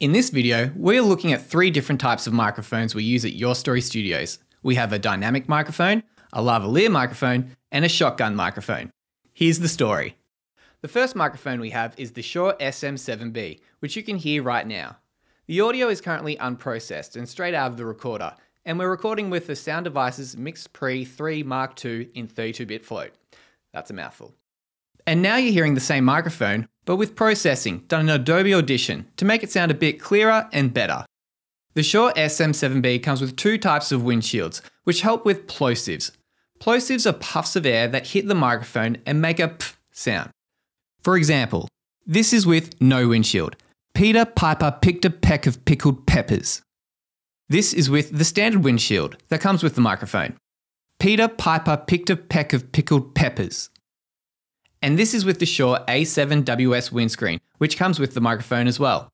In this video, we're looking at three different types of microphones we use at Your Story Studios. We have a dynamic microphone, a lavalier microphone, and a shotgun microphone. Here's the story. The first microphone we have is the Shure SM7B, which you can hear right now. The audio is currently unprocessed and straight out of the recorder, and we're recording with the Sound Devices Mix Pre 3 Mark II in 32-bit float. That's a mouthful. And now you're hearing the same microphone, but with processing done in Adobe Audition to make it sound a bit clearer and better. The Shure SM7B comes with two types of windshields, which help with plosives. Plosives are puffs of air that hit the microphone and make a pff sound. For example, this is with no windshield. Peter Piper picked a peck of pickled peppers. This is with the standard windshield that comes with the microphone. Peter Piper picked a peck of pickled peppers and this is with the Shure A7WS windscreen, which comes with the microphone as well.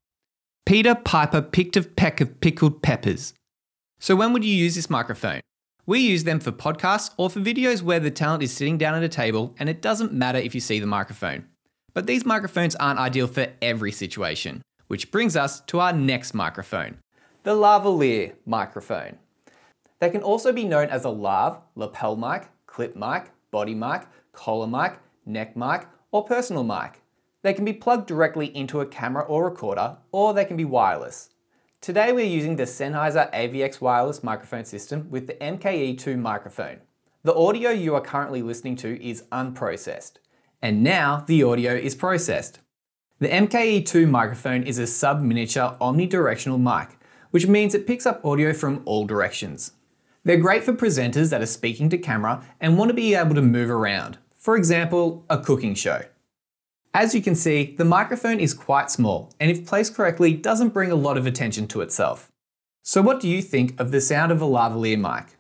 Peter Piper picked a peck of pickled peppers. So when would you use this microphone? We use them for podcasts or for videos where the talent is sitting down at a table and it doesn't matter if you see the microphone. But these microphones aren't ideal for every situation, which brings us to our next microphone, the lavalier microphone. They can also be known as a lav, lapel mic, clip mic, body mic, collar mic, neck mic, or personal mic. They can be plugged directly into a camera or recorder, or they can be wireless. Today we're using the Sennheiser AVX wireless microphone system with the MKE2 microphone. The audio you are currently listening to is unprocessed. And now the audio is processed. The MKE2 microphone is a sub-miniature omnidirectional mic, which means it picks up audio from all directions. They're great for presenters that are speaking to camera and want to be able to move around. For example, a cooking show. As you can see, the microphone is quite small, and if placed correctly, doesn't bring a lot of attention to itself. So what do you think of the sound of a lavalier mic?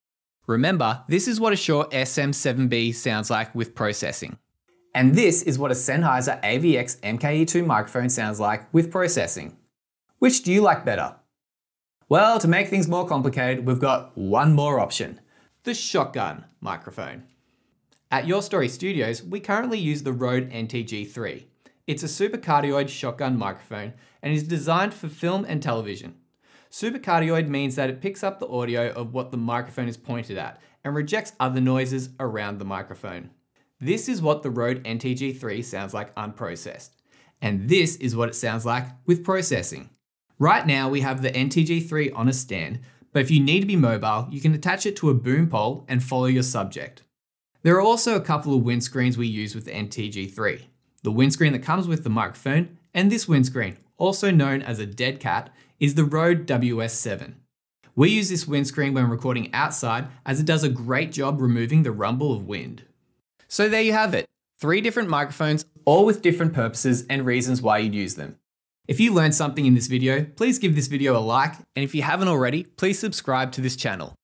Remember, this is what a Shure SM7B sounds like with processing. And this is what a Sennheiser AVX MKE2 microphone sounds like with processing. Which do you like better? Well, to make things more complicated, we've got one more option, the shotgun microphone. At Your Story Studios, we currently use the Rode NTG3. It's a supercardioid shotgun microphone and is designed for film and television. Supercardioid means that it picks up the audio of what the microphone is pointed at and rejects other noises around the microphone. This is what the Rode NTG3 sounds like unprocessed. And this is what it sounds like with processing. Right now we have the NTG3 on a stand, but if you need to be mobile, you can attach it to a boom pole and follow your subject. There are also a couple of windscreens we use with the NTG3. The windscreen that comes with the microphone and this windscreen, also known as a dead cat, is the Rode WS7. We use this windscreen when recording outside as it does a great job removing the rumble of wind. So there you have it, three different microphones, all with different purposes and reasons why you'd use them. If you learned something in this video, please give this video a like, and if you haven't already, please subscribe to this channel.